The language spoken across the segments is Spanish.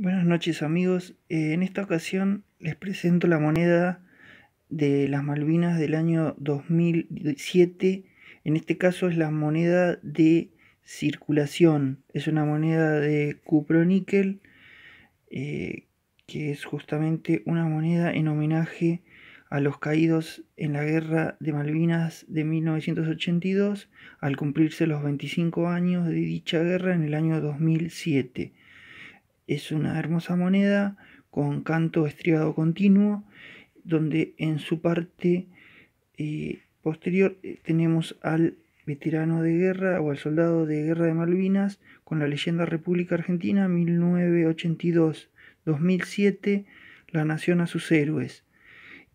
Buenas noches amigos, eh, en esta ocasión les presento la moneda de las Malvinas del año 2007, en este caso es la moneda de circulación, es una moneda de cuproníquel eh, que es justamente una moneda en homenaje a los caídos en la guerra de Malvinas de 1982 al cumplirse los 25 años de dicha guerra en el año 2007. Es una hermosa moneda con canto estriado continuo, donde en su parte eh, posterior eh, tenemos al veterano de guerra o al soldado de guerra de Malvinas con la leyenda República Argentina 1982-2007, la nación a sus héroes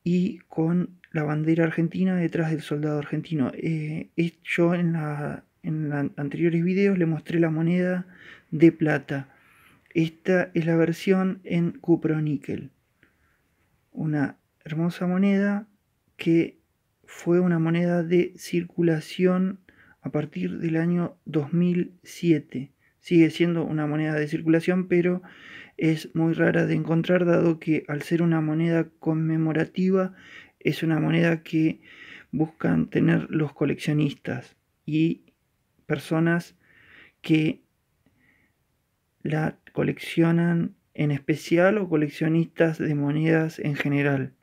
y con la bandera argentina detrás del soldado argentino. Eh, yo en, la, anteriores videos le mostré la moneda de plata. Esta es la versión en cuproníquel, una hermosa moneda que fue una moneda de circulación a partir del año 2007. Sigue siendo una moneda de circulación, pero es muy rara de encontrar, dado que al ser una moneda conmemorativa, es una moneda que buscan tener los coleccionistas y personas que la coleccionan en especial o coleccionistas de monedas en general.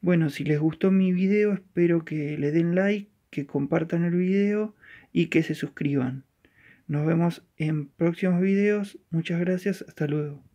Bueno, si les gustó mi video espero que le den like, que compartan el video y que se suscriban. Nos vemos en próximos videos. Muchas gracias. Hasta luego.